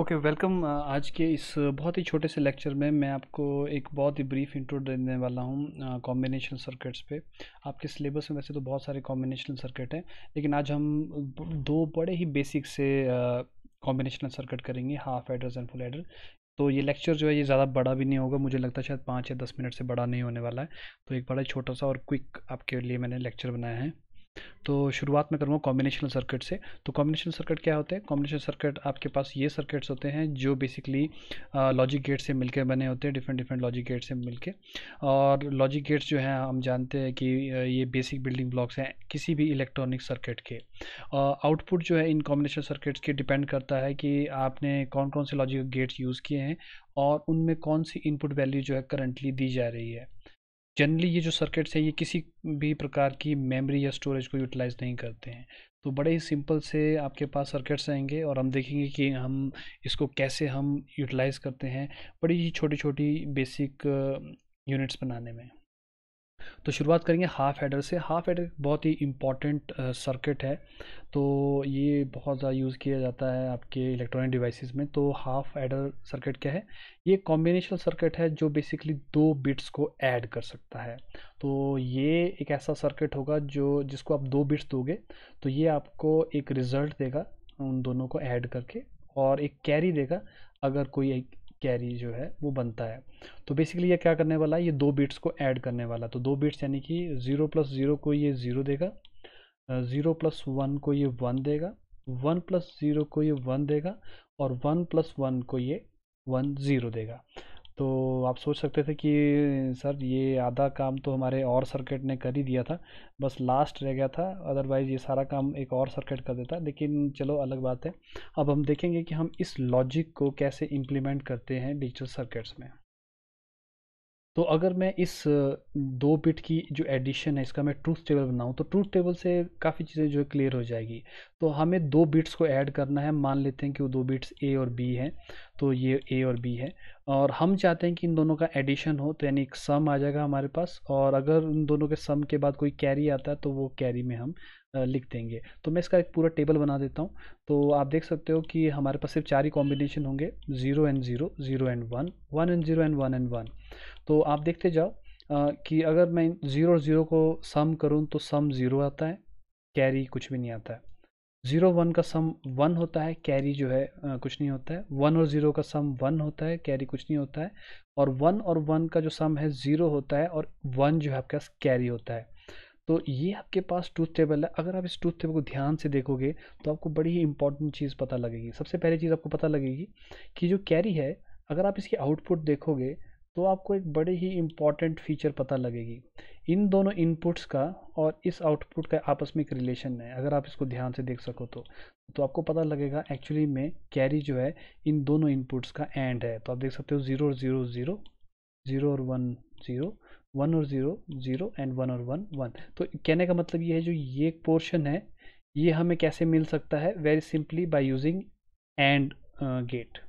okay okay, welcome uh, आज के इस बहुत ही छोटे से लेक्चर में मैं आपको एक बहुत ही ब्रीफ इंट्रो देने वाला हूँ कॉम्बिनेशन uh, सर्किट्स पे आपके सिलेबस में वैसे तो बहुत सारे कॉम्बिनेशन सर्किट हैं लेकिन आज हम दो बड़े ही बेसिक से कॉम्बिनेशन uh, सर्किट करेंगे half adders and full adder तो ये लेक्चर जो है ये ज़्यादा बड़ा भी नहीं होगा मुझे लगता है शायद पाँच या दस मिनट से बड़ा नहीं होने वाला है तो एक बड़ा छोटा सा और क्विक आपके लिए मैंने लेक्चर बनाया है तो शुरुआत में करूँगा कॉम्बिनेशनल सर्किट से तो कॉम्बिनेशन सर्किट क्या होते हैं कॉम्बिनेशन सर्किट आपके पास ये सर्किट्स होते हैं जो बेसिकली लॉजिक गेट से मिलकर बने होते हैं डिफरेंट डिफरेंट लॉजिक गेट से मिलकर और लॉजिक गेट्स जो हैं हम जानते हैं कि ये बेसिक बिल्डिंग ब्लॉक्स हैं किसी भी इलेक्ट्रॉनिक सर्किट के आउटपुट जो है इन कॉम्बिनेशन सर्किट्स के डिपेंड करता है कि आपने कौन कौन से लॉजिक गेट्स यूज़ किए हैं और उनमें कौन सी इनपुट वैल्यू जो है करंटली दी जा रही है जनरली ये जो सर्किट्स हैं ये किसी भी प्रकार की मेमोरी या स्टोरेज को यूटिलाइज नहीं करते हैं तो बड़े ही सिंपल से आपके पास सर्किट्स आएंगे और हम देखेंगे कि हम इसको कैसे हम यूटिलाइज़ करते हैं बड़ी ही छोटी छोटी बेसिक यूनिट्स बनाने में तो शुरुआत करेंगे हाफ़ हेडर से हाफ़ हेडर बहुत ही इम्पॉर्टेंट सर्किट है तो ये बहुत ज़्यादा यूज़ किया जाता है आपके इलेक्ट्रॉनिक डिवाइसेस में तो हाफ़ हेडर सर्किट क्या है ये कॉम्बिनेशन सर्किट है जो बेसिकली दो बिट्स को ऐड कर सकता है तो ये एक ऐसा सर्किट होगा जो जिसको आप दो बिट्स दोगे तो ये आपको एक रिज़ल्ट देगा उन दोनों को ऐड करके और एक कैरी देगा अगर कोई एक कैरी जो है वो बनता है तो बेसिकली ये क्या करने वाला है ये दो बिट्स को ऐड करने वाला तो दो बिट्स यानी कि ज़ीरो प्लस ज़ीरो को ये ज़ीरो देगा ज़ीरो प्लस वन को ये वन देगा वन प्लस ज़ीरो को ये वन देगा और वन प्लस वन को ये वन ज़ीरो देगा तो आप सोच सकते थे कि सर ये आधा काम तो हमारे और सर्किट ने कर ही दिया था बस लास्ट रह गया था अदरवाइज़ ये सारा काम एक और सर्किट कर देता लेकिन चलो अलग बात है अब हम देखेंगे कि हम इस लॉजिक को कैसे इम्प्लीमेंट करते हैं डिजिटल सर्किट्स में तो अगर मैं इस दो बिट की जो एडिशन है इसका मैं ट्रूथ टेबल बनाऊं तो ट्रूथ टेबल से काफ़ी चीज़ें जो है क्लियर हो जाएगी तो हमें दो बिट्स को ऐड करना है मान लेते हैं कि वो दो बिट्स ए और बी हैं तो ये ए और बी है और हम चाहते हैं कि इन दोनों का एडिशन हो तो यानी एक सम आ जाएगा हमारे पास और अगर इन दोनों के सम के बाद कोई कैरी आता है तो वो कैरी में हम लिख देंगे तो मैं इसका एक पूरा टेबल बना देता हूँ तो आप देख सकते हो कि हमारे पास सिर्फ चार ही कॉम्बिनेशन होंगे zero and zero zero and one one and zero and one and one तो आप देखते जाओ कि अगर मैं ज़ीरो और ज़ीरो को सम करूँ तो सम ज़ीरो आता है कैरी कुछ भी नहीं आता है ज़ीरो वन का सम वन होता है कैरी जो है आ, कुछ नहीं होता है वन और ज़ीरो का सम वन होता है कैरी कुछ नहीं होता है और वन और वन का जो सम है ज़ीरो होता है और वन जो है आपके पास कैरी होता है तो ये आपके पास ट्रूथ टेबल है अगर आप इस ट्रूथ टेबल को ध्यान से देखोगे तो आपको बड़ी ही इंपॉर्टेंट चीज़ पता लगेगी सबसे पहली चीज़ आपको पता लगेगी कि जो कैरी है अगर आप इसकी आउटपुट देखोगे तो आपको एक बड़े ही इम्पॉर्टेंट फीचर पता लगेगी इन दोनों इनपुट्स का और इस आउटपुट का आपस में एक रिलेशन है अगर आप इसको ध्यान से देख सको तो तो आपको पता लगेगा एक्चुअली में कैरी जो है इन दोनों इनपुट्स का एंड है तो आप देख सकते हो ज़ीरो और ज़ीरो ज़ीरो ज़ीरो और वन ज़ीरो वन और ज़ीरो ज़ीरो एंड वन और वन वन तो कहने का मतलब ये है जो ये पोर्शन है ये हमें कैसे मिल सकता है very simply by using and gate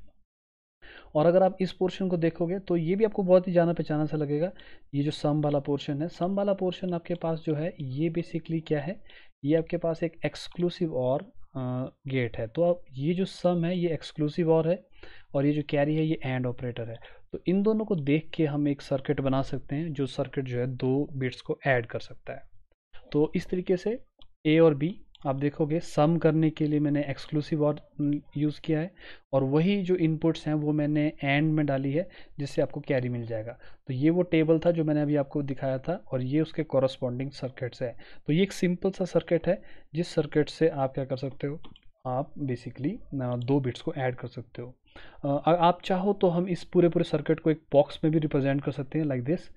और अगर आप इस पोर्शन को देखोगे तो ये भी आपको बहुत ही जाना पहचाना सा लगेगा ये जो सम वाला पोर्शन है सम वाला पोर्शन आपके पास जो है ये बेसिकली क्या है ये आपके पास एक एक्सक्लूसिव और गेट है तो अब ये जो सम है ये एक्सक्लूसिव और है और ये जो कैरी है ये एंड ऑपरेटर है तो इन दोनों को देख के हम एक सर्किट बना सकते हैं जो सर्किट जो है दो बिट्स को ऐड कर सकता है तो इस तरीके से ए और बी आप देखोगे सम करने के लिए मैंने एक्सक्लूसिव और यूज़ किया है और वही जो इनपुट्स हैं वो मैंने एंड में डाली है जिससे आपको कैरी मिल जाएगा तो ये वो टेबल था जो मैंने अभी आपको दिखाया था और ये उसके कॉरस्पॉन्डिंग सर्किट्स है तो ये एक सिंपल सा सर्किट है जिस सर्किट से आप क्या कर सकते हो आप बेसिकली दो बिट्स को ऐड कर सकते हो आप चाहो तो हम इस पूरे पूरे सर्किट को एक बॉक्स में भी रिप्रेजेंट कर सकते हैं लाइक like दिस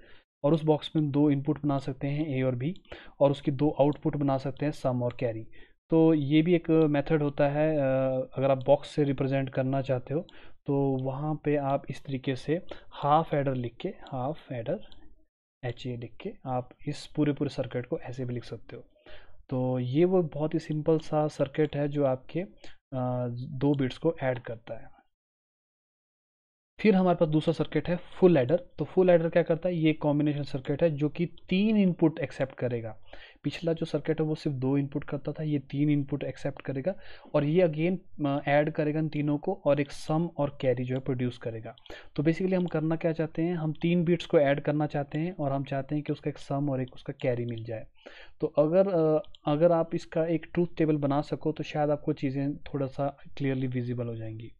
और उस बॉक्स में दो इनपुट बना सकते हैं ए और बी और उसकी दो आउटपुट बना सकते हैं सम और कैरी तो ये भी एक मेथड होता है अगर आप बॉक्स से रिप्रेजेंट करना चाहते हो तो वहाँ पे आप इस तरीके से हाफ एडर लिख के हाफ एडर एच ए लिख के आप इस पूरे पूरे सर्किट को ऐसे भी लिख सकते हो तो ये वो बहुत ही सिंपल सा सर्किट है जो आपके दो बिट्स को ऐड करता है फिर हमारे पास दूसरा सर्किट है फुल एडर तो फुल एडर क्या करता है ये कॉम्बिनेशन सर्किट है जो कि तीन इनपुट एक्सेप्ट करेगा पिछला जो सर्किट है वो सिर्फ दो इनपुट करता था ये तीन इनपुट एक्सेप्ट करेगा और ये अगेन ऐड करेगा इन तीनों को और एक सम और कैरी जो है प्रोड्यूस करेगा तो बेसिकली हम करना क्या चाहते हैं हम तीन बीट्स को ऐड करना चाहते हैं और हम चाहते हैं कि उसका एक सम और एक उसका कैरी मिल जाए तो अगर अगर आप इसका एक ट्रूथ टेबल बना सको तो शायद आपको चीज़ें थोड़ा सा क्लियरली विजिबल हो जाएंगी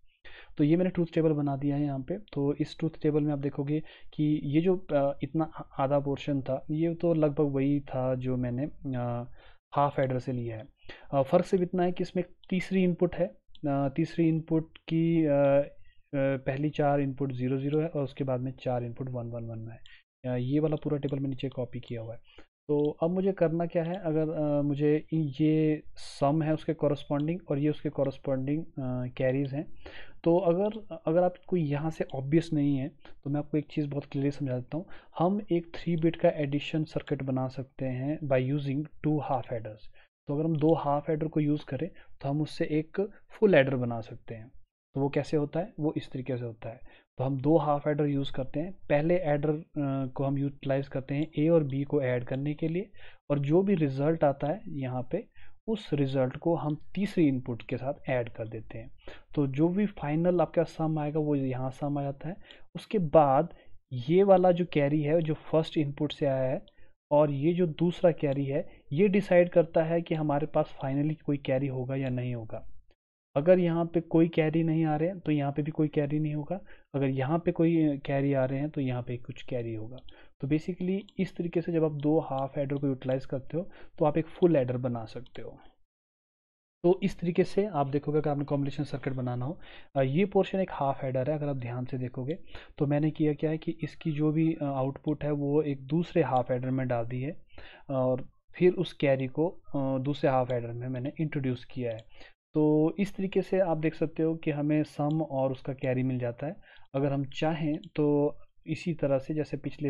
तो ये मैंने ट्रूथ टेबल बना दिया है यहाँ पे तो इस ट्रूथ टेबल में आप देखोगे कि ये जो इतना आधा पोर्शन था ये तो लगभग वही था जो मैंने हाफ एडर से लिया है फ़र्क सिर्फ इतना है कि इसमें तीसरी इनपुट है तीसरी इनपुट की पहली चार इनपुट ज़ीरो ज़ीरो है और उसके बाद में चार इनपुट वन वन वन है ये वाला पूरा टेबल मैं नीचे कॉपी किया हुआ है तो अब मुझे करना क्या है अगर आ, मुझे ये सम है उसके कॉरस्पॉन्डिंग और ये उसके कॉरस्पॉन्डिंग कैरीज हैं तो अगर अगर आपको यहाँ से ऑब्वियस नहीं है तो मैं आपको एक चीज़ बहुत क्लियरली समझा देता हूँ हम एक थ्री बिट का एडिशन सर्किट बना सकते हैं by using two half adders तो अगर हम दो हाफ एडर को यूज़ करें तो हम उससे एक फुल एडर बना सकते हैं तो वो कैसे होता है वो इस तरीके से होता है तो हम दो हाफ एडर यूज़ करते हैं पहले एडर को हम यूटिलाइज करते हैं ए और बी को ऐड करने के लिए और जो भी रिज़ल्ट आता है यहाँ पे उस रिज़ल्ट को हम तीसरी इनपुट के साथ ऐड कर देते हैं तो जो भी फाइनल आपका सम आएगा वो यहाँ सम आ जाता है उसके बाद ये वाला जो कैरी है जो फर्स्ट इनपुट से आया है और ये जो दूसरा कैरी है ये डिसाइड करता है कि हमारे पास फाइनली कोई कैरी होगा या नहीं होगा अगर यहाँ पे कोई कैरी नहीं आ रहे हैं तो यहाँ पे भी कोई कैरी नहीं होगा अगर यहाँ पे कोई कैरी आ रहे हैं तो यहाँ पे कुछ कैरी होगा तो बेसिकली इस तरीके से जब आप दो हाफ एडर को यूटिलाइज करते हो तो आप एक फुल एडर बना सकते हो तो इस तरीके से आप देखोगे अगर आपने कॉम्बिनेशन सर्किट बनाना हो ये पोर्शन एक हाफ हेडर है अगर आप ध्यान से देखोगे तो मैंने किया क्या है कि इसकी जो भी आउटपुट है वो एक दूसरे हाफ हेडर में डाल दी है और फिर उस कैरी को दूसरे हाफ हेडर में मैंने इंट्रोड्यूस किया है तो इस तरीके से आप देख सकते हो कि हमें सम और उसका कैरी मिल जाता है अगर हम चाहें तो इसी तरह से जैसे पिछले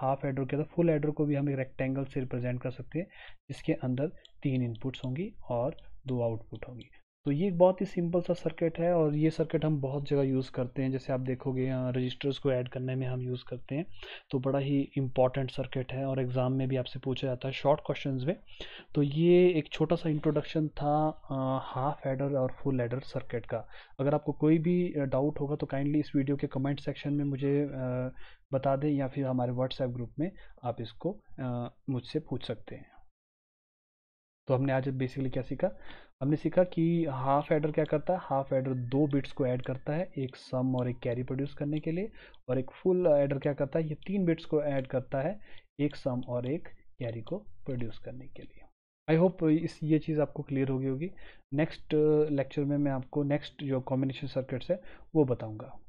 हाफ एडर के था फुल एड्रो को भी हम एक रेक्टेंगल से रिप्रेजेंट कर सकते हैं जिसके अंदर तीन इनपुट्स होंगी और दो आउटपुट होंगी तो ये एक बहुत ही सिंपल सा सर्किट है और ये सर्किट हम बहुत जगह यूज़ करते हैं जैसे आप देखोगे रजिस्टर्स को ऐड करने में हम यूज़ करते हैं तो बड़ा ही इंपॉर्टेंट सर्किट है और एग्ज़ाम में भी आपसे पूछा जाता है शॉर्ट क्वेश्चन में तो ये एक छोटा सा इंट्रोडक्शन था हाफ एडर और फुल एडर सर्किट का अगर आपको कोई भी डाउट होगा तो काइंडली इस वीडियो के कमेंट सेक्शन में मुझे आ, बता दें या फिर हमारे व्हाट्सएप ग्रुप में आप इसको मुझसे पूछ सकते हैं तो हमने आज बेसिकली क्या सीखा हमने सीखा कि हाफ एडर क्या करता है हाफ एडर दो बिट्स को ऐड करता है एक सम और एक कैरी प्रोड्यूस करने के लिए और एक फुल एडर क्या करता है ये तीन बिट्स को ऐड करता है एक सम और एक कैरी को प्रोड्यूस करने के लिए आई होप इस ये चीज़ आपको क्लियर हो गई होगी नेक्स्ट लेक्चर uh, में मैं आपको नेक्स्ट जो कॉम्बिनेशन सर्किट्स है वो बताऊँगा